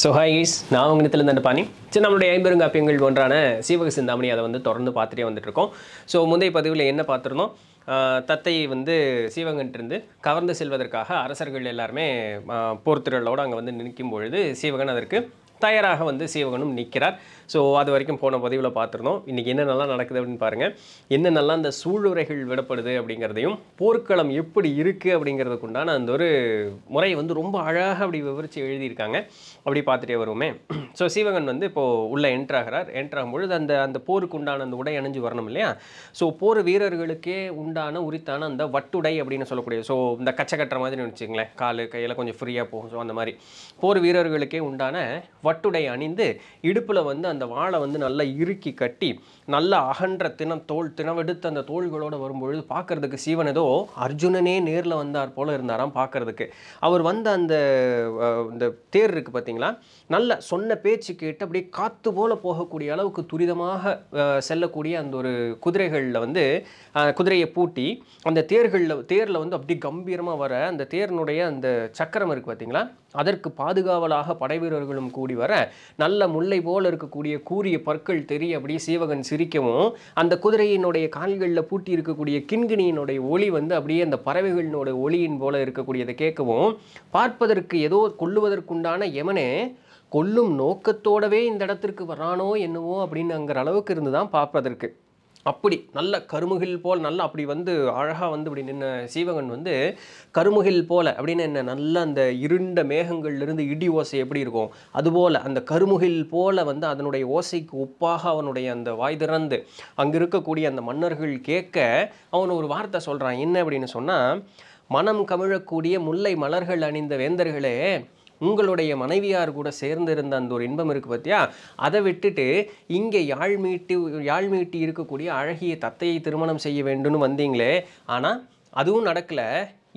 so ஹாயிஸ் நான் உங்களிடத்துலேருந்து அந்த பாணி சரி நம்மளுடைய ஐம்பெருங்காப்பியங்கள் ஒன்றான சீவக சிந்தாமணி அதை வந்து தொடர்ந்து பார்த்துட்டே வந்துட்டுருக்கோம் ஸோ முந்தைய பதிவில் என்ன பார்த்துருந்தோம் தத்தை வந்து சீவகன்ட்டிருந்து கவர்ந்து செல்வதற்காக அரசர்கள் எல்லாருமே போர்த்திரளோடு அங்கே வந்து நிற்கும் பொழுது சீவகன் அதற்கு தயாராக வந்து சீவகனும் நிற்கிறார் ஸோ அது வரைக்கும் போன பதிவில் பார்த்துருந்தோம் இன்றைக்கி என்ன நல்லா நடக்குது அப்படின்னு பாருங்கள் என்ன நல்லா அந்த சூழ்நிலைகள் விடப்படுது அப்படிங்கிறதையும் போர்க்களம் எப்படி இருக்குது அப்படிங்கிறதுக்குண்டான அந்த ஒரு முறை வந்து ரொம்ப அழகாக அப்படி விவரித்து எழுதியிருக்காங்க அப்படி பார்த்துட்டே வருவோமே ஸோ சீவகன் வந்து இப்போது உள்ளே என்ட்ராகிறார் என்ட்ராகும் பொழுது அந்த அந்த போருக்கு உண்டான அந்த உடை அணிஞ்சு வரணும் இல்லையா ஸோ போர் வீரர்களுக்கே உண்டான உரித்தான அந்த வட்டுடை அப்படின்னு சொல்லக்கூடிய ஸோ இந்த கட்டுற மாதிரி நினச்சிங்களேன் காலு கையில் கொஞ்சம் ஃப்ரீயாக போகும் ஸோ அந்த மாதிரி போர் வீரர்களுக்கே உண்டான வட்டுடை அணிந்து இடுப்பில் வந்து அந்த அந்த வாழை வந்து நல்லா இறுக்கி கட்டி நல்ல அகன்ற தினம் தோல் தினவெடுத்து அந்த தோள்களோடு வரும்பொழுது பார்க்கறதுக்கு சிவன் ஏதோ அர்ஜுனனே நேரில் வந்தார் போல் இருந்தாராம் பார்க்கறதுக்கு அவர் வந்த அந்த இந்த தேர் இருக்குது பார்த்தீங்களா நல்ல சொன்ன பேச்சு கேட்டு அப்படியே காற்று போல் போகக்கூடிய அளவுக்கு துரிதமாக செல்லக்கூடிய அந்த ஒரு குதிரைகளில் வந்து குதிரையை பூட்டி அந்த தேர்களில் தேரில் வந்து அப்படி கம்பீரமாக வர அந்த தேர்னுடைய அந்த சக்கரம் இருக்குது பார்த்தீங்களா அதற்கு பாதுகாவலாக படை வீரர்களும் கூடி வர நல்ல முல்லை போல் இருக்கக்கூடிய கூரிய பற்கள் தெரிய அப்படியே சீவகன் சிரிக்கவும் அந்த குதிரையினுடைய கால்களில் பூட்டி இருக்கக்கூடிய கிண்கிணியினுடைய ஒளி வந்து அப்படியே அந்த பறவைகளினுடைய ஒளியின் போல இருக்கக்கூடியதை கேட்கவும் பார்ப்பதற்கு ஏதோ கொல்லுவதற்குண்டான எமனே கொல்லும் நோக்கத்தோடவே இந்த இடத்திற்கு வரானோ என்னவோ அப்படின்னுங்கிற அளவுக்கு இருந்து தான் பார்ப்பதற்கு அப்படி நல்ல கருமுகில் போல் நல்லா அப்படி வந்து அழகாக வந்து இப்படி நின்ன சீவகன் வந்து கருமுகில் போல் அப்படின்னு என்ன நல்ல அந்த இருண்ட மேகங்கள்லேருந்து இடி ஓசை எப்படி இருக்கும் அதுபோல் அந்த கருமுகில் போல் வந்து அதனுடைய ஓசைக்கு ஒப்பாக அவனுடைய அந்த வாய் திறந்து அங்கே இருக்கக்கூடிய அந்த மன்னர்கள் கேட்க அவன் ஒரு வார்த்தை சொல்கிறான் என்ன அப்படின்னு சொன்னால் மனம் கமிழக்கூடிய முல்லை மலர்கள் அணிந்த வேந்தர்களே உங்களுடைய மனைவியார் கூட சேர்ந்து இருந்த அந்த ஒரு இன்பம் இருக்குது பார்த்தியா அதை விட்டுட்டு இங்கே யாழ் மீட்டி யாழ் மீட்டி இருக்கக்கூடிய அழகிய தத்தையை திருமணம் செய்ய வேண்டும்னு வந்தீங்களே ஆனால் அதுவும் நடக்கலை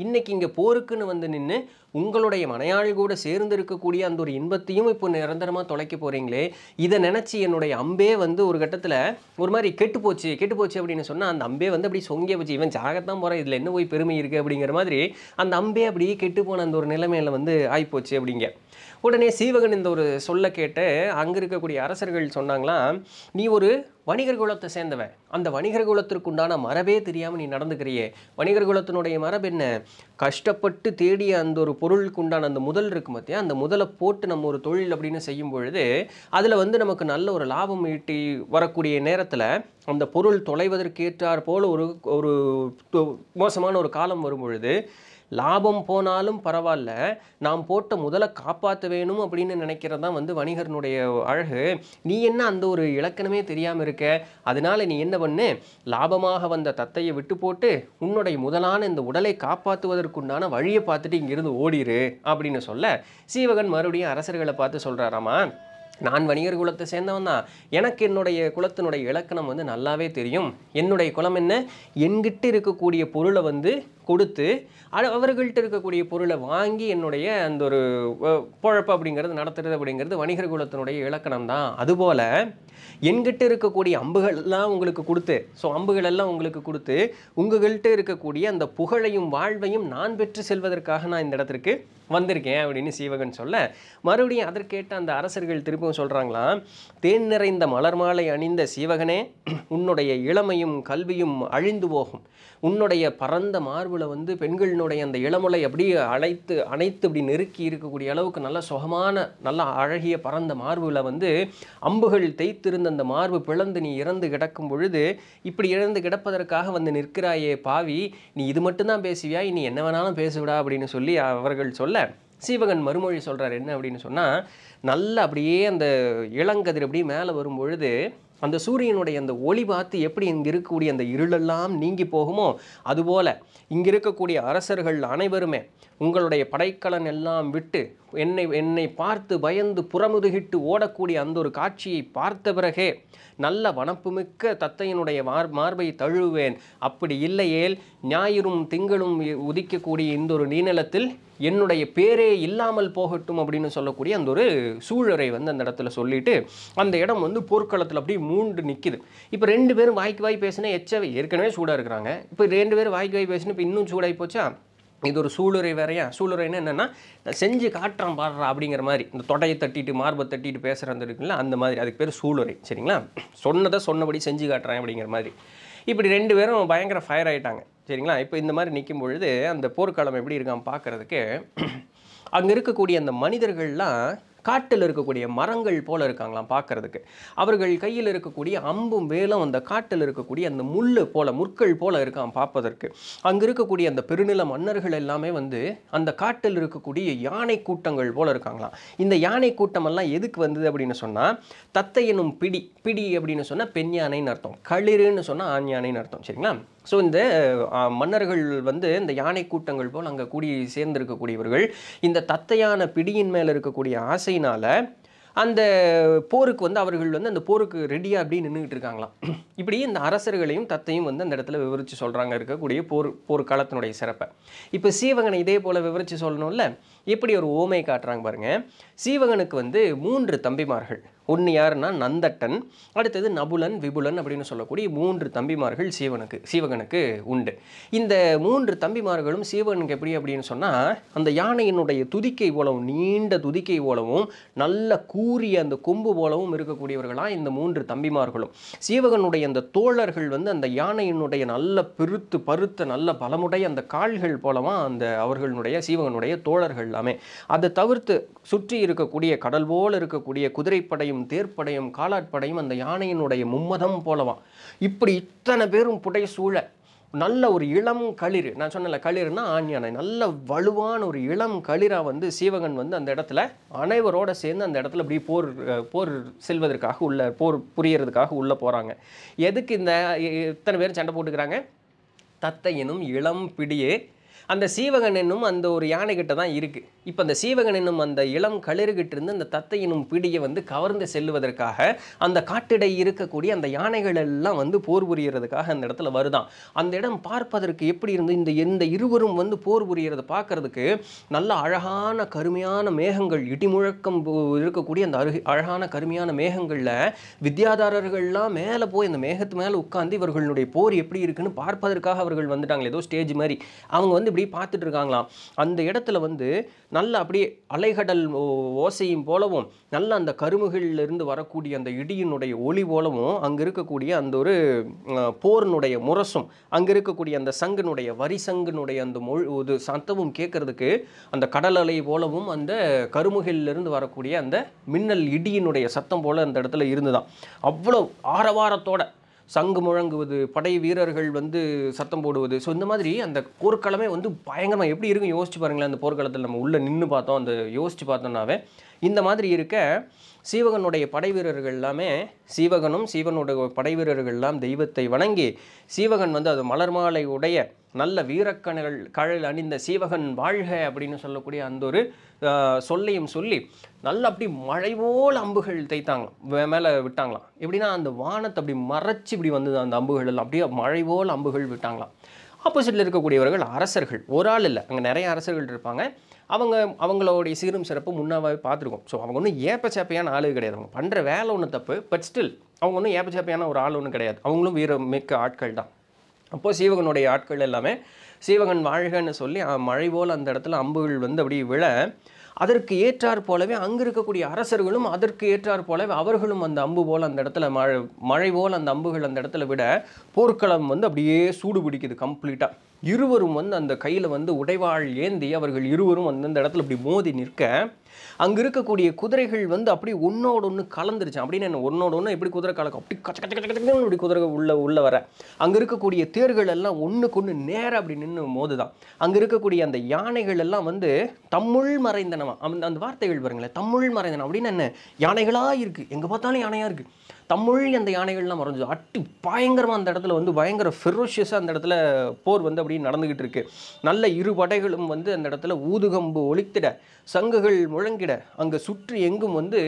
இன்றைக்கி இங்கே போருக்குன்னு வந்து நின்று உங்களுடைய மனையாளி கூட சேர்ந்து இருக்கக்கூடிய அந்த ஒரு இன்பத்தையும் இப்போ நிரந்தரமாக தொலைக்க போகிறீங்களே இதை நினச்சி என்னுடைய அம்பே வந்து ஒரு கட்டத்தில் ஒரு மாதிரி கெட்டு போச்சு கெட்டு போச்சு அப்படின்னு சொன்னால் அந்த அம்பே வந்து அப்படி சொங்கிய போச்சு இவன் ஜாகத்தான் போகிறேன் இதில் என்ன போய் பெருமை இருக்குது அப்படிங்கிற மாதிரி அந்த அம்பே அப்படியே கெட்டு போன அந்த ஒரு நிலைமையில் வந்து ஆகிப்போச்சு அப்படிங்க உடனே சீவகன் இந்த ஒரு சொல்ல கேட்டு அங்கே இருக்கக்கூடிய அரசர்கள் சொன்னாங்களாம் நீ ஒரு வணிகர் குலத்தை சேர்ந்தவன் அந்த வணிகர் குலத்திற்குண்டான மரபே தெரியாமல் நீ நடந்துக்கிறியே வணிகர் குலத்தினுடைய மரபு என்ன கஷ்டப்பட்டு தேடிய அந்த ஒரு பொருளுக்கு உண்டான அந்த முதல் இருக்கு மத்திய அந்த முதலை போட்டு நம்ம ஒரு தொழில் அப்படின்னு செய்யும் பொழுது அதில் வந்து நமக்கு நல்ல ஒரு லாபம் ஈட்டி வரக்கூடிய நேரத்தில் அந்த பொருள் தொலைவதற்கேற்றார் போல் ஒரு ஒரு மோசமான ஒரு காலம் வரும் பொழுது லாபம் போனாலும் பரவாயில்ல நாம் போட்ட முதல காப்பாற்ற வேணும் அப்படின்னு நினைக்கிறது தான் வந்து வணிகர்னுடைய அழகு நீ என்ன அந்த ஒரு இலக்கணமே தெரியாமல் இருக்க அதனால் நீ என்ன பண்ணு லாபமாக வந்த தத்தையை விட்டு போட்டு உன்னுடைய முதலான இந்த உடலை காப்பாற்றுவதற்குண்டான வழியை பார்த்துட்டு இங்கிருந்து ஓடிடு அப்படின்னு சொல்ல சீவகன் மறுபடியும் அரசர்களை பார்த்து சொல்கிறாராமா நான் வணிகர் குலத்தை சேர்ந்தவன் தான் எனக்கு என்னுடைய குலத்தினுடைய இலக்கணம் வந்து நல்லாவே தெரியும் என்னுடைய குலம் என்ன என்கிட்ட இருக்கக்கூடிய பொருளை வந்து கொடுத்து அவர்கள்ட்ட இருக்கக்கூடிய பொருளை வாங்கி என்னுடைய அந்த ஒரு பொழப்பு அப்படிங்கிறது நடத்துறது அப்படிங்கிறது வணிகர் குலத்தினுடைய இலக்கணம் தான் அதுபோல் என்கிட்ட இருக்கக்கூடிய அம்புகள்லாம் உங்களுக்கு கொடுத்து ஸோ அம்புகளெல்லாம் உங்களுக்கு கொடுத்து உங்கள்கிட்ட இருக்கக்கூடிய அந்த புகழையும் வாழ்வையும் நான் பெற்று செல்வதற்காக நான் இந்த இடத்திற்கு வந்திருக்கேன் அப்படின்னு சீவகன் சொல்ல மறுபடியும் அதற்கேட்ட அந்த அரசர்கள் திருப்பவும் சொல்கிறாங்களாம் தேன் நிறைந்த மலர் மாலை அணிந்த சீவகனே உன்னுடைய இளமையும் கல்வியும் அழிந்து போகும் உன்னுடைய பரந்த மார்பில் வந்து பெண்களினுடைய அந்த இளமுலை அப்படியே அழைத்து அனைத்து இப்படி நெருக்கி இருக்கக்கூடிய அளவுக்கு நல்ல சுகமான நல்ல அழகிய பரந்த மார்பில் வந்து அம்புகள் தேய்த்திருந்த அந்த மார்பு பிளந்து நீ இறந்து கிடக்கும் பொழுது இப்படி இறந்து கிடப்பதற்காக வந்து நிற்கிறாயே பாவி நீ இது மட்டும்தான் பேசுவியா இனி என்ன வேணாலும் பேசுவிடா அப்படின்னு சொல்லி அவர்கள் சொல்ல சீவகன் மறுமொழி சொல்கிறார் என்ன அப்படின்னு சொன்னால் நல்ல அப்படியே அந்த இளங்கதிர் அப்படியே மேலே வரும் பொழுது அந்த சூரியனுடைய அந்த ஒளி பார்த்து எப்படி இங்கே இருக்கக்கூடிய அந்த இருளெல்லாம் நீங்கி போகுமோ அதுபோல் இங்கே இருக்கக்கூடிய அரசர்கள் அனைவருமே உங்களுடைய படைக்கலன் எல்லாம் விட்டு என்னை என்னை பார்த்து பயந்து புறமுதுகிட்டு ஓடக்கூடிய அந்த ஒரு காட்சியை பார்த்த பிறகே நல்ல வனப்புமிக்க தத்தையினுடைய மார் மார்பை தழுவேன் அப்படி இல்லையேல் ஞாயிறும் திங்களும் உதிக்கக்கூடிய இந்த ஒரு நீநிலத்தில் என்னுடைய பேரே இல்லாமல் போகட்டும் அப்படின்னு சொல்லக்கூடிய அந்த ஒரு சூழரை வந்து அந்த இடத்துல சொல்லிட்டு அந்த இடம் வந்து போர்க்களத்தில் அப்படியே மூண்டு நிற்கிது இப்போ ரெண்டு பேரும் வாய்க்கு வாய் பேசினா எச்சவை ஏற்கனவே சூடாக இருக்கிறாங்க இப்போ ரெண்டு பேரும் வாய்க்கு வாய் பேசினா இப்போ இன்னும் சூடாகி போச்சா இது ஒரு சூளுரை வேறையா சூளுரைன்னு என்னென்னா நான் செஞ்சு காட்டுறேன் பாடுறேன் அப்படிங்கிற மாதிரி இந்த தொடையை தட்டிட்டு மார்பை தட்டிட்டு பேசுகிற அந்த இருக்குல்ல அந்த மாதிரி அதுக்கு பேர் சூளுரை சரிங்களா சொன்னதை சொன்னபடி செஞ்சு காட்டுறேன் அப்படிங்கிற மாதிரி இப்படி ரெண்டு பேரும் பயங்கர ஃபயர் ஆகிட்டாங்க சரிங்களா இப்போ இந்த மாதிரி நிற்கும் பொழுது அந்த போர்க்காலம் எப்படி இருக்கான் பார்க்குறதுக்கு அங்கே இருக்கக்கூடிய அந்த மனிதர்கள்லாம் காட்டில் இருக்கக்கூடிய மரங்கள் போல இருக்காங்களாம் பார்க்கறதுக்கு அவர்கள் கையில் இருக்கக்கூடிய அம்பும் வேலும் அந்த காட்டில் இருக்கக்கூடிய அந்த முள் போல முற்கள் போல இருக்கான் பார்ப்பதற்கு அங்கே இருக்கக்கூடிய அந்த பெருநில மன்னர்கள் எல்லாமே வந்து அந்த காட்டில் இருக்கக்கூடிய யானை கூட்டங்கள் போல இருக்காங்களாம் இந்த யானை கூட்டமெல்லாம் எதுக்கு வந்தது அப்படின்னு சொன்னால் தத்தை எனும் பிடி பிடி அப்படின்னு சொன்னால் பெண் யானைன்னு அர்த்தம் களிருன்னு சொன்னால் ஆண் யானைன்னு அர்த்தம் சரிங்களா ஸோ இந்த மன்னர்கள் வந்து இந்த யானை கூட்டங்கள் போல் அங்கே கூடி சேர்ந்திருக்கக்கூடியவர்கள் இந்த தத்தையான பிடியின் மேலே இருக்கக்கூடிய ஆசை ஆசையினால் அந்த போருக்கு வந்து அவர்கள் வந்து அந்த போருக்கு ரெடியாக அப்படின்னு நின்றுக்கிட்டு இருக்காங்களாம் இப்படி இந்த அரசர்களையும் தத்தையும் வந்து அந்த இடத்துல விவரித்து சொல்கிறாங்க இருக்கக்கூடிய போர் போர்க்காலத்தினுடைய சிறப்பை இப்போ சீவகனை இதே போல் விவரித்து சொல்லணும்ல எப்படி ஒரு ஓமை காட்டுறாங்க பாருங்கள் சீவகனுக்கு வந்து மூன்று தம்பிமார்கள் ஒன்று யாருன்னா நந்தட்டன் அடுத்தது நபுலன் விபுலன் அப்படின்னு சொல்லக்கூடிய மூன்று தம்பிமார்கள் சீவனுக்கு சீவகனுக்கு உண்டு இந்த மூன்று தம்பிமார்களும் சீவகனுக்கு எப்படி அப்படின்னு சொன்னால் அந்த யானையினுடைய துதிக்கை போலவும் நீண்ட துதிக்கை போலவும் நல்ல கூறிய அந்த கொம்பு போலவும் இருக்கக்கூடியவர்களாக இந்த மூன்று தம்பிமார்களும் சீவகனுடைய அந்த தோழர்கள் வந்து அந்த யானையினுடைய நல்ல பெருத்து பருத்த நல்ல பலமுடைய அந்த கால்கள் போலவும் அந்த அவர்களுடைய சீவகனுடைய தோழர்கள் எல்லாமே அதை தவிர்த்து சுற்றி இருக்கக்கூடிய கடல் போல் இருக்கக்கூடிய குதிரைப்படையும் தேர்ப்படையும் காலாட்படையும் அந்த யானையினுடைய மும்மதம் போலவாம் இப்படி இத்தனை பேரும் புடைய சூழ நல்ல ஒரு இளம் களிர் நான் சொன்னல களிர்னா ஆண்யானை நல்ல வலுவான ஒரு இளம் களிராக வந்து சீவகன் வந்து அந்த இடத்துல அனைவரோட சேர்ந்து அந்த இடத்துல இப்படி போர் போர் செல்வதற்காக உள்ள போர் புரியறதுக்காக உள்ளே போகிறாங்க எதுக்கு இந்த இத்தனை பேரும் சண்டை போட்டுக்கிறாங்க தத்தையனும் இளம் பிடியே அந்த சீவகன் என்னும் அந்த ஒரு யானைகிட்ட தான் இருக்குது இப்போ அந்த சீவகன் என்னும் அந்த இளம் களிறுகிட்டிருந்து அந்த தத்தையினும் பிடியை வந்து கவர்ந்து செல்லுவதற்காக அந்த காட்டிடை இருக்கக்கூடிய அந்த யானைகள் எல்லாம் வந்து போர் புரியறதுக்காக அந்த இடத்துல வருதான் அந்த இடம் பார்ப்பதற்கு எப்படி இருந்து இந்த இந்த இருவரும் வந்து போர் புரியறதை பார்க்கறதுக்கு நல்ல அழகான கருமையான மேகங்கள் இடிமுழக்கம் இருக்கக்கூடிய அந்த அருகி அழகான கருமையான மேகங்களில் வித்யாதாரர்கள்லாம் மேலே போய் அந்த மேகத்து மேலே உட்காந்து இவர்களுடைய போர் எப்படி இருக்குன்னு பார்ப்பதற்காக அவர்கள் வந்துட்டாங்களே ஏதோ ஸ்டேஜ் மாதிரி அவங்க வந்து இப்படி பார்த்துட்டு இருக்காங்களாம் அந்த இடத்துல வந்து நல்ல அப்படியே அலைகடல் ஓசையும் போலவும் நல்ல அந்த கருமுகளிலிருந்து வரக்கூடிய அந்த இடியினுடைய ஒளி போலவும் அங்கே இருக்கக்கூடிய அந்த ஒரு போர்னுடைய முரசும் அங்கே இருக்கக்கூடிய அந்த சங்கனுடைய வரி சங்கனுடைய அந்த மொழி இது சத்தமும் கேட்கறதுக்கு அந்த கடல் அலை போலவும் அந்த கருமுகளிலிருந்து வரக்கூடிய அந்த மின்னல் இடியினுடைய சத்தம் போல் அந்த இடத்துல இருந்துதான் அவ்வளோ ஆரவாரத்தோட சங்கு முழங்குவது படை வீரர்கள் வந்து சத்தம் போடுவது ஸோ இந்த மாதிரி அந்த போர்க்களமே வந்து பயங்கரமாக எப்படி இருக்கும் யோசிச்சு பாருங்களேன் அந்த போர்க்களத்தில் நம்ம உள்ளே நின்று பார்த்தோம் அந்த யோசிச்சு பார்த்தோம்னாவே இந்த மாதிரி இருக்க சீவகனுடைய படை வீரர்கள் எல்லாமே சீவகனும் சீவனுடைய படை வீரர்கள் எல்லாம் தெய்வத்தை வணங்கி சீவகன் வந்து அது மலர் மாலை உடைய நல்ல வீரக்கணல் கழல் அணிந்த சீவகன் வாழ்க அப்படின்னு சொல்லக்கூடிய அந்த ஒரு சொல்லையும் சொல்லி நல்லா அப்படி மழை போல் அம்புகள் தைத்தாங்களாம் மேலே விட்டாங்களாம் எப்படின்னா அந்த வானத்தை அப்படி மறைச்சி இப்படி வந்தது அந்த அம்புகள் எல்லாம் அப்படியே மழை போல் அம்புகள் விட்டாங்களாம் ஆப்போசிட்டில் இருக்கக்கூடியவர்கள் அரசர்கள் ஒரு ஆள் இல்லை அங்கே நிறைய அரசர்கள் இருப்பாங்க அவங்க அவங்களுடைய சீரும் சிறப்பு முன்னாவே பார்த்துருக்கோம் ஸோ அவங்க ஒன்றும் ஏப்பச்சேப்பையான ஆளு கிடையாது அவங்க பண்ணுற வேலை ஒன்று தப்பு பட் ஸ்டில் அவங்க ஒன்றும் ஏப்பச்சேப்பையான ஒரு ஆள் ஒன்றும் கிடையாது அவங்களும் வீர மிக்க ஆட்கள் தான் அப்போது சீவகனுடைய ஆட்கள் எல்லாமே சீவகன் வாழ்கன்னு சொல்லி மழை போல் அந்த இடத்துல அம்புகள் வந்து அப்படியே விழ அதற்கு ஏற்றார் போலவே அங்கே இருக்கக்கூடிய அரசர்களும் அதற்கு ஏற்றார் போலவே அவர்களும் அந்த அம்பு போல் அந்த இடத்துல மழை மழை போல் அந்த அம்புகள் அந்த இடத்துல விட போர்க்களம் வந்து அப்படியே சூடு பிடிக்குது கம்ப்ளீட்டாக இருவரும் வந்து அந்த கையில் வந்து உடைவாள் ஏந்தி அவர்கள் இருவரும் அந்த இடத்துல இப்படி மோதி நிற்க அங்கே இருக்கக்கூடிய குதிரைகள் வந்து அப்படி ஒன்னோட ஒன்று கலந்துருச்சு அப்படின்னு என்ன ஒன்னோட ஒன்று எப்படி குதிரை கலக்கும் அப்படி கச்ச கச்ச கச்ச இப்படி குதிரை உள்ள உள்ளே வர அங்கே இருக்கக்கூடிய தேர்கள் எல்லாம் ஒன்றுக்கு ஒன்று நேராக அப்படி நின்று மோதுதான் அங்கே இருக்கக்கூடிய அந்த யானைகள் எல்லாம் வந்து தமிழ் மறைந்தனவா அந்த அந்த வார்த்தைகள் பாருங்களேன் தமிழ் மறைந்தனம் அப்படின்னு என்ன யானைகளாக இருக்குது எங்கே பார்த்தாலும் யானையாக இருக்குது தமிழ் அந்த யானைகள்லாம் மறைஞ்சது அட்டி பயங்கரமாக அந்த இடத்துல வந்து பயங்கர ஃபெரோஷியஸாக அந்த இடத்துல போர் வந்து அப்படியே நடந்துக்கிட்டு இருக்கு நல்ல இரு படைகளும் வந்து அந்த இடத்துல ஊதுகம்பு ஒழித்திட சங்குகள் முழங்கிட அங்கே சுற்றி எங்கும் வந்து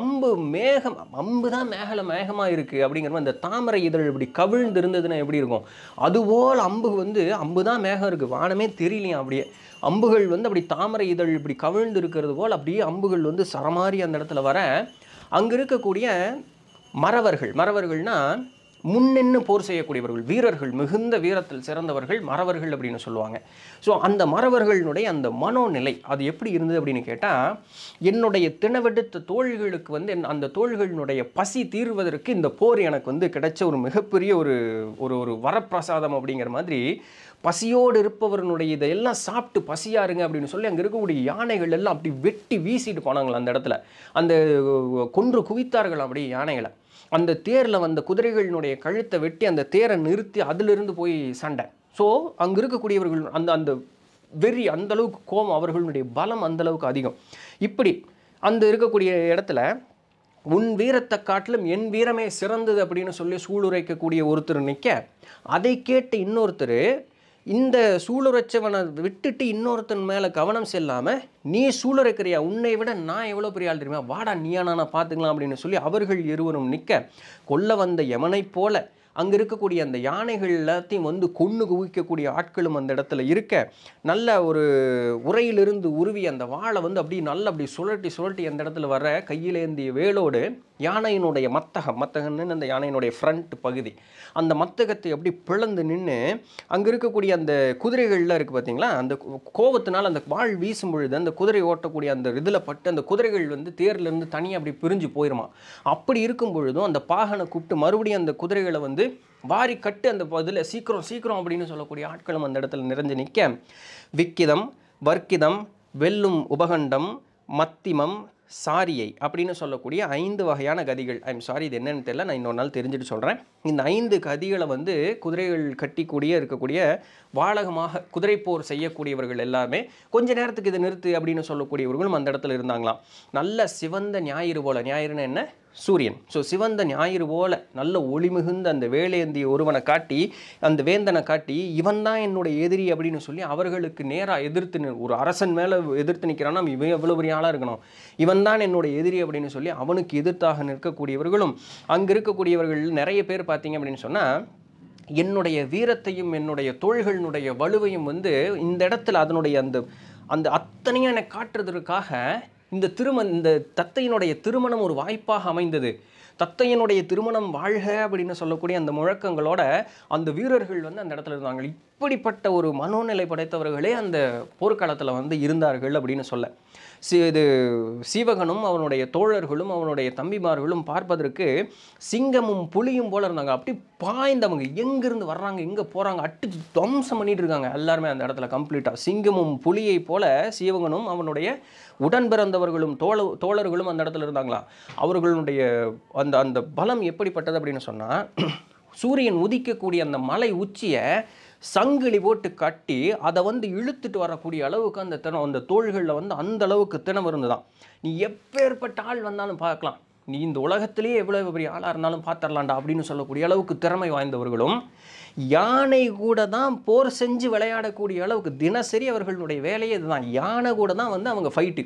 அம்பு மேகம் அம்பு தான் மேகல மேகமாக இருக்குது அப்படிங்கிற அந்த தாமரை இதழ் இப்படி கவிழ்ந்து இருந்ததுன்னா எப்படி இருக்கும் அதுபோல் அம்பு வந்து அம்பு தான் மேகம் இருக்குது வானமே தெரியலையா அப்படியே அம்புகள் வந்து அப்படி தாமரை இதழ் இப்படி கவிழ்ந்து இருக்கிறது போல் அப்படியே அம்புகள் வந்து சரமாரி அந்த இடத்துல வர அங்கே இருக்கக்கூடிய மறவர்கள் மறவர்கள்னா முன்னின்னு போர் செய்யக்கூடியவர்கள் வீரர்கள் மிகுந்த வீரத்தில் சிறந்தவர்கள் மறவர்கள் அப்படின்னு சொல்லுவாங்க ஸோ அந்த மறவர்களுடைய அந்த மனோநிலை அது எப்படி இருந்தது அப்படின்னு கேட்டால் என்னுடைய திணவெடுத்த தோள்களுக்கு வந்து என் அந்த தோள்களினுடைய பசி தீர்வதற்கு இந்த போர் எனக்கு வந்து கிடைச்ச ஒரு மிகப்பெரிய ஒரு ஒரு ஒரு வரப்பிரசாதம் அப்படிங்கிற மாதிரி பசியோடு இருப்பவர்களுடைய இதையெல்லாம் சாப்பிட்டு பசியாருங்க அப்படின்னு சொல்லி அங்கே இருக்கக்கூடிய யானைகள் எல்லாம் அப்படி வெட்டி வீசிட்டு போனாங்களா அந்த இடத்துல அந்த கொன்று குவித்தார்கள் அப்படியே யானைகளை அந்த தேரில் வந்த குதிரைகளினுடைய கழுத்தை வெட்டி அந்த தேரை நிறுத்தி அதிலிருந்து போய் சண்டை ஸோ அங்கே இருக்கக்கூடியவர்கள் அந்த அந்த வெறி அந்தளவுக்கு கோபம் அவர்களுடைய பலம் அந்தளவுக்கு அதிகம் இப்படி அந்த இருக்கக்கூடிய இடத்துல உன் வீரத்தை காட்டிலும் என் வீரமே சிறந்தது அப்படின்னு சொல்லி சூளுரைக்கக்கூடிய ஒருத்தர் நிற்க அதை கேட்டு இன்னொருத்தர் இந்த சூளுரைச்சவனை விட்டுட்டு இன்னொருத்தன் மேலே கவனம் செல்லாமல் நீ சூளுரைக்கிறியா உன்னை விட நான் எவ்வளோ பெரிய ஆள் தெரியுமா வாடா நீயா நான் பார்த்துக்கலாம் அப்படின்னு சொல்லி அவர்கள் இருவரும் நிற்க கொல்ல வந்த எவனைப் போல அங்கே இருக்கக்கூடிய அந்த யானைகள் எல்லாத்தையும் வந்து கொண்டு குவிக்கக்கூடிய ஆட்களும் அந்த இடத்துல இருக்க நல்ல ஒரு உரையிலிருந்து உருவி அந்த வாழை வந்து அப்படி நல்ல அப்படி சுழட்டி சுழட்டி அந்த இடத்துல வர கையிலேந்திய வேலோடு யானையினுடைய மத்தகம் மத்தகம்னு அந்த யானையினுடைய ஃப்ரண்ட் பகுதி அந்த மத்தகத்தை அப்படி பிளந்து நின்று அங்கே இருக்கக்கூடிய அந்த குதிரைகள்லாம் இருக்குது பார்த்தீங்களா அந்த கோபத்தினால் அந்த வாழ் வீசும் பொழுது அந்த குதிரை ஓட்டக்கூடிய அந்த இதில் பட்டு அந்த குதிரைகள் வந்து தேர்லேருந்து தனியாக அப்படி பிரிஞ்சு போயிடுமா அப்படி இருக்கும் பொழுதும் அந்த பாகனை கூப்பிட்டு மறுபடியும் அந்த குதிரைகளை வந்து வாரி கட்டு அந்த பதில் சீக்கிரம் சீக்கிரம் அப்படின்னு சொல்லக்கூடிய ஆட்களும் அந்த இடத்துல நிறைஞ்சு நிற்க விக்கிதம் வர்க்கிதம் வெல்லும் உபகண்டம் மத்திமம் சாரியை அப்படின்னு சொல்லக்கூடிய ஐந்து வகையான கதிகள் ஐம் சாரி இது என்னென்னு தெரியல நான் இன்னொரு நாள் தெரிஞ்சுட்டு சொல்கிறேன் இந்த ஐந்து கதிகளை வந்து குதிரைகள் கட்டிக்கூடிய இருக்கக்கூடிய வாழகமாக குதிரை போர் செய்யக்கூடியவர்கள் எல்லாருமே கொஞ்ச நேரத்துக்கு இதை நிறுத்து அப்படின்னு சொல்லக்கூடியவர்களும் அந்த இடத்துல இருந்தாங்களாம் நல்ல சிவந்த ஞாயிறு போல ஞாயிறுன்னு என்ன சூரியன் ஸோ சிவந்த ஞாயிறு போல நல்ல ஒளிமிகுந்த அந்த வேலேந்திய ஒருவனை காட்டி அந்த வேந்தனை காட்டி இவன் தான் என்னுடைய எதிரி அப்படின்னு சொல்லி அவர்களுக்கு நேராக எதிர்த்து ஒரு அரசன் மேலே எதிர்த்து நிற்கிறான்னா இவன் எவ்வளோ பெரிய ஆளாக இருக்கணும் இவன் தான் என்னுடைய எதிரி அப்படின்னு சொல்லி அவனுக்கு எதிர்த்தாக நிற்கக்கூடியவர்களும் அங்கே இருக்கக்கூடியவர்கள் நிறைய பேர் பார்த்தீங்க அப்படின்னு சொன்னால் என்னுடைய வீரத்தையும் என்னுடைய தோள்களினுடைய வலுவையும் வந்து இந்த இடத்துல அதனுடைய அந்த அந்த அத்தனையும் எனக்கு காட்டுறதுக்காக இந்த திருமண இந்த தத்தையினுடைய திருமணம் ஒரு வாய்ப்பாக அமைந்தது தத்தையனுடைய திருமணம் வாழ்க அப்படின்னு சொல்லக்கூடிய அந்த முழக்கங்களோட அந்த வீரர்கள் வந்து அந்த இடத்துல இருந்தாங்க இப்படிப்பட்ட ஒரு மனோநிலை படைத்தவர்களே அந்த போர்க்காலத்தில் வந்து இருந்தார்கள் அப்படின்னு சொல்ல சி இது சீவகனும் அவனுடைய தோழர்களும் அவனுடைய தம்பிமார்களும் பார்ப்பதற்கு சிங்கமும் புலியும் போல இருந்தாங்க அப்படி பாய்ந்தவங்க எங்கேருந்து வர்றாங்க எங்கே போகிறாங்க அட்டு துவம்சம் பண்ணிட்டு இருக்காங்க எல்லாருமே அந்த இடத்துல கம்ப்ளீட்டாக சிங்கமும் புலியை போல சீவகனும் அவனுடைய உடன் பிறந்தவர்களும் தோழ தோழர்களும் அந்த இடத்துல இருந்தாங்களா அவர்களுடைய அந்த அந்த பலம் எப்படிப்பட்டது அப்படின்னு சொன்னால் சூரியன் உதிக்கக்கூடிய அந்த மலை உச்சியை சங்கிலி போட்டு கட்டி அதை வந்து இழுத்துட்டு வரக்கூடிய அளவுக்கு அந்த தினம் அந்த தோள்களில் வந்து அந்த அளவுக்கு தினம் இருந்துதான் நீ எப்பேற்பட்ட ஆள் வந்தாலும் பார்க்கலாம் நீ இந்த உலகத்திலேயே எவ்வளோ பெரிய ஆளாக இருந்தாலும் பார்த்துடலாண்டா அப்படின்னு சொல்லக்கூடிய அளவுக்கு திறமை வாய்ந்தவர்களும் யானை கூட தான் போர் செஞ்சு விளையாடக்கூடிய அளவுக்கு தினசரி அவர்களுடைய வேலையே இதுதான் யானை கூட தான் வந்து அவங்க ஃபைட்டு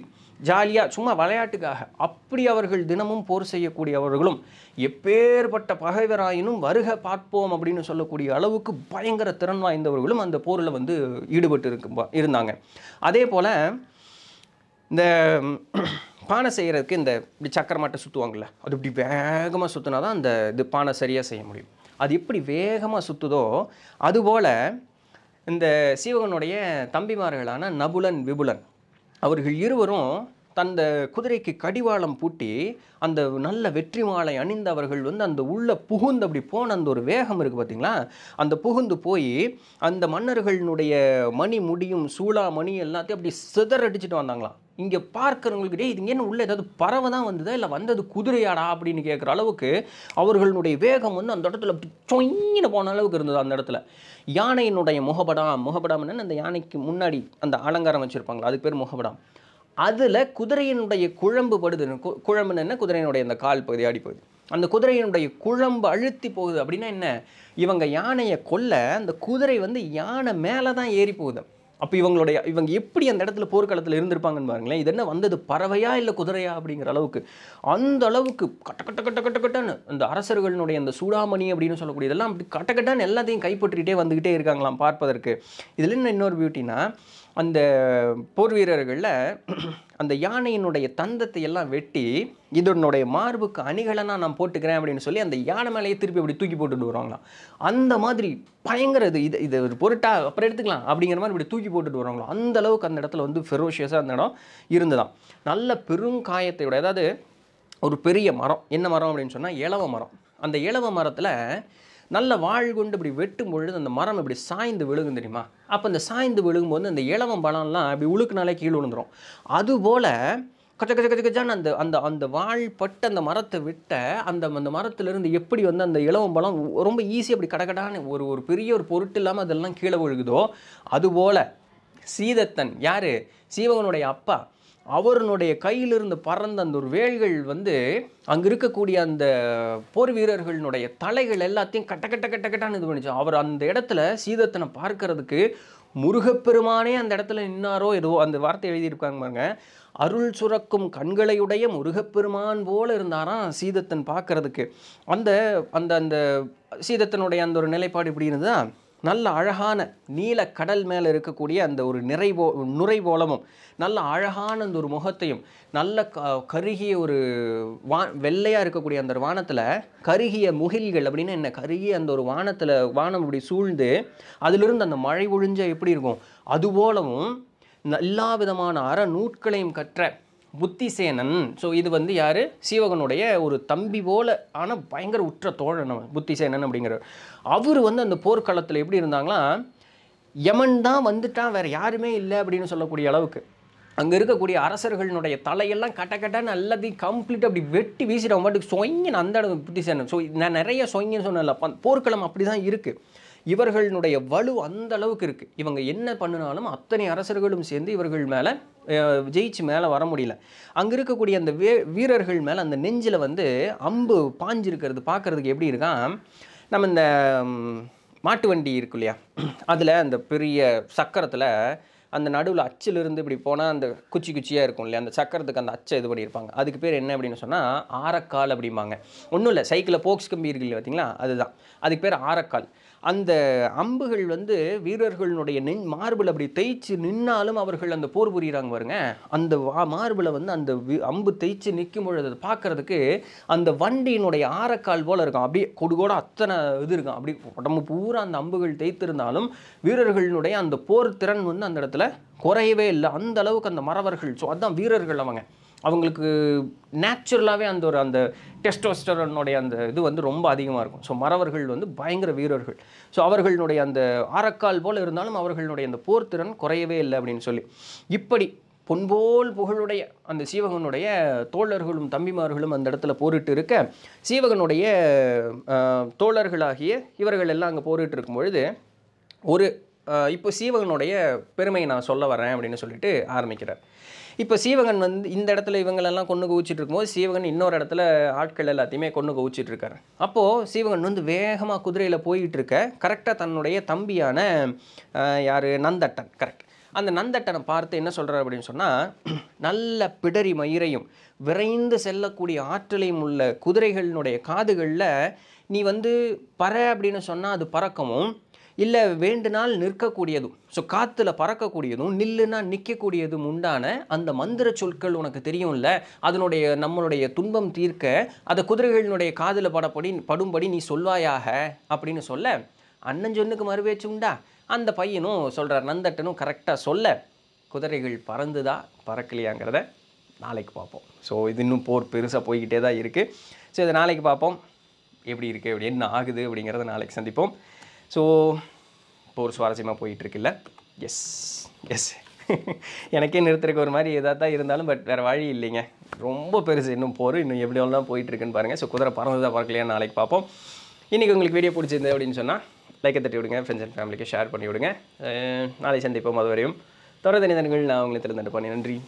ஜாலியாக சும்மா விளையாட்டுக்காக அப்படி அவர்கள் தினமும் போர் செய்யக்கூடியவர்களும் எப்பேற்பட்ட பகைவராயினும் வருக பார்ப்போம் அப்படின்னு சொல்லக்கூடிய அளவுக்கு பயங்கர திறன் வாய்ந்தவர்களும் அந்த போரில் வந்து ஈடுபட்டு இருக்கும் இருந்தாங்க அதே போல் இந்த பானை செய்கிறதுக்கு இந்த இப்படி சக்கரமாட்டை சுற்றுவாங்கள்ல அது இப்படி வேகமாக சுற்றினா தான் அந்த இது பானை சரியாக செய்ய முடியும் அது எப்படி வேகமாக சுற்றுதோ அதுபோல் இந்த சீவகனுடைய தம்பிமார்களான நபுலன் விபுலன் அவர்கள் இருவரும் அந்த குதிரைக்கு கடிவாளம் பூட்டி அந்த நல்ல வெற்றி மாலை அணிந்தவர்கள் வந்து அந்த உள்ள புகுந்து அப்படி போன அந்த ஒரு வேகம் இருக்குது பார்த்தீங்களா அந்த புகுந்து போய் அந்த மன்னர்களினுடைய மணி முடியும் சூளா மணி எல்லாத்தையும் அப்படி சிதறடிச்சிட்டு வந்தாங்களாம் இங்கே பார்க்குறவங்களுக்கு இது என்ன உள்ளே ஏதாவது பறவை தான் வந்ததா இல்லை வந்தது குதிரையாடா அப்படின்னு கேட்குற அளவுக்கு அவர்களுடைய வேகம் வந்து அந்த இடத்துல சொங்கின போன அளவுக்கு இருந்தது அந்த இடத்துல யானையினுடைய முகபடம் முகபடம்னு அந்த யானைக்கு முன்னாடி அந்த அலங்காரம் வச்சுருப்பாங்களா அதுக்கு பேர் முகபடம் அதில் குதிரையினுடைய குழம்பு படுது குழம்புன்னு என்ன குதிரையினுடைய அந்த கால் பகுதி ஆடி போகுது அந்த குதிரையினுடைய குழம்பு அழுத்தி போகுது அப்படின்னா என்ன இவங்க யானையை கொல்ல அந்த குதிரை வந்து யானை மேலே தான் ஏறி போகுது அப்போ இவங்களுடைய இவங்க எப்படி அந்த இடத்துல போர்க்களத்தில் இருந்திருப்பாங்கன்னு பாருங்களேன் இது என்ன வந்தது பறவையா இல்லை குதிரையா அப்படிங்கிற அளவுக்கு அந்த அளவுக்கு கட்ட கட்ட கட்ட கட்ட கட்டன்னு அந்த அரசர்களினுடைய அந்த சூடாமணி அப்படின்னு சொல்லக்கூடிய இதெல்லாம் அப்படி கட்ட கட்டன்னு எல்லாத்தையும் கைப்பற்றிக்கிட்டே வந்துக்கிட்டே இருக்காங்களாம் பார்ப்பதற்கு இதில் என்ன இன்னொரு பியூட்டினா அந்த போர் வீரர்களில் அந்த யானையினுடைய தந்தத்தை எல்லாம் வெட்டி இதனுடைய மார்புக்கு அணிகளை நான் போட்டுக்கிறேன் அப்படின்னு சொல்லி அந்த யானை மேலேயே திருப்பி அப்படி தூக்கி போட்டுட்டு வருவாங்களாம் அந்த மாதிரி பயங்கர இது இது இது ஒரு பொருட்டா அப்புறம் எடுத்துக்கலாம் அப்படிங்கிற மாதிரி இப்படி தூக்கி போட்டுட்டு வருவாங்களோ அந்த அளவுக்கு அந்த இடத்துல வந்து ஃபெரோஷியஸாக அந்த இடம் இருந்ததாம் நல்ல பெருங்காயத்தையோட அதாவது ஒரு பெரிய மரம் என்ன மரம் அப்படின்னு சொன்னால் இளவ மரம் அந்த இளவ மரத்தில் நல்ல வாழ் கொண்டு இப்படி வெட்டும் பொழுது அந்த மரம் இப்படி சாய்ந்து விழுகும் தெரியுமா அப்போ அந்த சாய்ந்து விழுகும்போது அந்த இளவம் பழம்லாம் இப்படி உழுக்குனாலே கீழே விழுந்துடும் அதுபோல் கச்ச கச்ச கச்ச கச்சான்னு அந்த அந்த அந்த வாழ் பட்டு அந்த மரத்தை விட்ட அந்த அந்த மரத்துலேருந்து எப்படி வந்து அந்த இளவம் பழம் ரொம்ப ஈஸியாக அப்படி கடகடான்னு ஒரு ஒரு பெரிய ஒரு பொருட்டு இல்லாமல் அதெல்லாம் கீழே விழுகுதோ அதுபோல் சீதத்தன் யார் சீவகனுடைய அப்பா அவருடைய கையிலிருந்து பறந்த அந்த ஒரு வேல்கள் வந்து அங்கே இருக்கக்கூடிய அந்த போர் வீரர்களினுடைய தலைகள் எல்லாத்தையும் கட்ட கட்ட கட்ட கட்டான்னு இது பண்ணிச்சு அவர் அந்த இடத்துல சீதத்தனை பார்க்கறதுக்கு முருகப்பெருமானே அந்த இடத்துல நின்னாரோ ஏதோ அந்த வார்த்தை எழுதியிருக்காங்க பாருங்க அருள் சுரக்கும் கண்களையுடைய முருகப்பெருமான் போல இருந்தாராம் சீதத்தன் பார்க்கறதுக்கு அந்த அந்த அந்த சீதத்தனுடைய அந்த ஒரு நிலைப்பாடு இப்படி தான் நல்ல அழகான நீல கடல் மேலே இருக்கக்கூடிய அந்த ஒரு நிறைவோ நுரைவோளமும் நல்ல அழகான அந்த ஒரு முகத்தையும் நல்ல க கருகிய ஒரு வா வெள்ளையாக இருக்கக்கூடிய அந்த ஒரு வானத்தில் கருகிய முகில்கள் அப்படின்னு என்ன கருகிய அந்த ஒரு வானத்தில் வானம் அப்படி சூழ்ந்து அதிலிருந்து அந்த மழை ஒழிஞ்ச எப்படி இருக்கும் அதுபோலவும் எல்லா விதமான அற நூட்களையும் கற்ற புத்திசேனன் ஸோ இது வந்து யார் சீவகனுடைய ஒரு தம்பி போல ஆனால் பயங்கர உற்ற தோழன் அவன் புத்திசேனன் அப்படிங்கிறவர் அவர் வந்து அந்த போர்க்களத்தில் எப்படி இருந்தாங்களா யமன் தான் வந்துட்டான் வேறு யாருமே இல்லை அப்படின்னு சொல்லக்கூடிய அளவுக்கு அங்கே இருக்கக்கூடிய அரசர்களினுடைய தலையெல்லாம் கட்ட கட்ட எல்லாத்தையும் கம்ப்ளீட் அப்படி வெட்டி வீசிட்டு பாட்டுக்கு சொங்கின்னு அந்த புத்திசேனன் ஸோ நான் நிறைய சொங்கின்னு சொன்னல போர்க்களம் அப்படி தான் இருக்குது இவர்களுடைய வலு அந்த அளவுக்கு இருக்குது இவங்க என்ன பண்ணினாலும் அத்தனை அரசர்களும் சேர்ந்து இவர்கள் மேலே ஜெயிச்சு மேலே வர முடியல அங்கே இருக்கக்கூடிய அந்த வீரர்கள் மேலே அந்த நெஞ்சில் வந்து அம்பு பாஞ்சிருக்கிறது பாக்குறதுக்கு எப்படி இருக்கான் நம்ம இந்த மாட்டு வண்டி இருக்கு இல்லையா அதில் அந்த பெரிய சக்கரத்தில் அந்த நடுவில் அச்சிலிருந்து இப்படி போனால் அந்த குச்சி குச்சியாக இருக்கும் இல்லையா அந்த சக்கரத்துக்கு அந்த அச்சை இது பண்ணியிருப்பாங்க அதுக்கு பேர் என்ன அப்படின்னு சொன்னால் ஆரக்கால் அப்படிம்பாங்க ஒன்றும் இல்லை சைக்கிளில் போக்ஸ் கம்பி இருக்கு இல்லையா பார்த்தீங்களா அதுதான் அதுக்கு பேர் ஆரக்கால் அந்த அம்புகள் வந்து வீரர்களுடைய நின் மார்பில் அப்படி தேய்ச்சி நின்னாலும் அவர்கள் அந்த போர் புரியிறாங்க பாருங்க அந்த மார்பில் வந்து அந்த அம்பு தேய்ச்சி நிற்கும் பொழுது பார்க்குறதுக்கு அந்த வண்டியினுடைய ஆரக்கால் போல் இருக்கும் அப்படியே கொடுகோட அத்தனை இது இருக்கும் அப்படி உடம்பு பூரா அந்த அம்புகள் தேய்த்திருந்தாலும் வீரர்களுடைய அந்த போர் திறன் வந்து அந்த இடத்துல குறையவே இல்லை அந்த அளவுக்கு அந்த மறவர்கள் ஸோ அதுதான் வீரர்கள் அவங்க அவங்களுக்கு நேச்சுரலாகவே அந்த ஒரு அந்த டெஸ்டோஸ்டரனுடைய அந்த இது வந்து ரொம்ப அதிகமாக இருக்கும் ஸோ மறவர்கள் வந்து பயங்கர வீரர்கள் ஸோ அவர்களுடைய அந்த ஆரக்கால் போல் இருந்தாலும் அவர்களுடைய அந்த போர்த்திறன் குறையவே இல்லை அப்படின்னு சொல்லி இப்படி பொன்போல் புகழுடைய அந்த சீவகனுடைய தோழர்களும் தம்பிமார்களும் அந்த இடத்துல போரிட்டு இருக்க சீவகனுடைய தோழர்களாகிய இவர்கள் எல்லாம் அங்கே போரிட்டு இருக்கும் பொழுது ஒரு இப்போ சீவகனுடைய பெருமையை நான் சொல்ல வரேன் அப்படின்னு சொல்லிட்டு ஆரம்பிக்கிறார் இப்போ சீவகன் வந்து இந்த இடத்துல இவங்களெல்லாம் கொண்டு குவிச்சிட்டு இருக்கும்போது சீவகன் இன்னொரு இடத்துல ஆட்கள் எல்லாத்தையுமே கொண்டு குவிச்சிட்டு இருக்காரு அப்போது சீவகன் வந்து வேகமாக குதிரையில் போயிட்டு இருக்க கரெக்டாக தன்னுடைய தம்பியான யார் நந்தட்டன் கரெக்ட் அந்த நந்தட்டனை பார்த்து என்ன சொல்கிறார் அப்படின்னு சொன்னால் நல்ல பிடரி மயிரையும் விரைந்து செல்லக்கூடிய ஆற்றலையும் உள்ள குதிரைகளினுடைய காதுகளில் நீ வந்து பற அப்படின்னு சொன்னால் அது பறக்கவும் இல்லை வேண்டுனால் நிற்கக்கூடியதும் ஸோ காற்றுல பறக்கக்கூடியதும் நில்லுனா நிற்கக்கூடியதும் உண்டான அந்த மந்திர சொற்கள் உனக்கு தெரியும்ல அதனுடைய நம்மளுடைய துன்பம் தீர்க்க அதை குதிரைகளினுடைய காதில் படப்படி படும்படி நீ சொல்வாயாக அப்படின்னு சொல்ல அண்ணஞ்சொன்னுக்கு மறுவேச்சு மறுபேச்சு உண்டா அந்த பையனும் சொல்கிற நந்தட்டனும் கரெக்டாக சொல்ல குதிரைகள் பறந்துதா பறக்கலையாங்கிறத நாளைக்கு பார்ப்போம் ஸோ இது இன்னும் போர் பெருசாக போய்கிட்டே தான் இருக்குது ஸோ இதை நாளைக்கு பார்ப்போம் எப்படி இருக்குது எப்படி என்ன ஆகுது அப்படிங்கிறத நாளைக்கு சந்திப்போம் ஸோ இப்போ ஒரு சுவாரஸ்யமாக போயிட்டுருக்குல்ல எஸ் எஸ் எனக்கே நிறுத்துறதுக்கு ஒரு மாதிரி எதாக தான் இருந்தாலும் பட் வேறு வழி இல்லைங்க ரொம்ப பெருசு இன்னும் போகிறோம் இன்னும் எப்படி எவ்வளோ போயிட்டுருக்குன்னு பாருங்கள் ஸோ குதிரை தான் பார்க்கலையா நாளைக்கு பார்ப்போம் இன்றைக்கி உங்களுக்கு வீடியோ பிடிச்சிருந்து அப்படின்னு சொன்னால் லைக்கை தட்டி விடுங்க ஃப்ரெண்ட்ஸ் அண்ட் ஃபேமிலிக்கு ஷேர் பண்ணி விடுங்க நாளை சந்திப்போம் அது வரையும் தொடர் தனிதன்கள் நான் உங்களை திறந்துட்டு பண்ணி நன்றி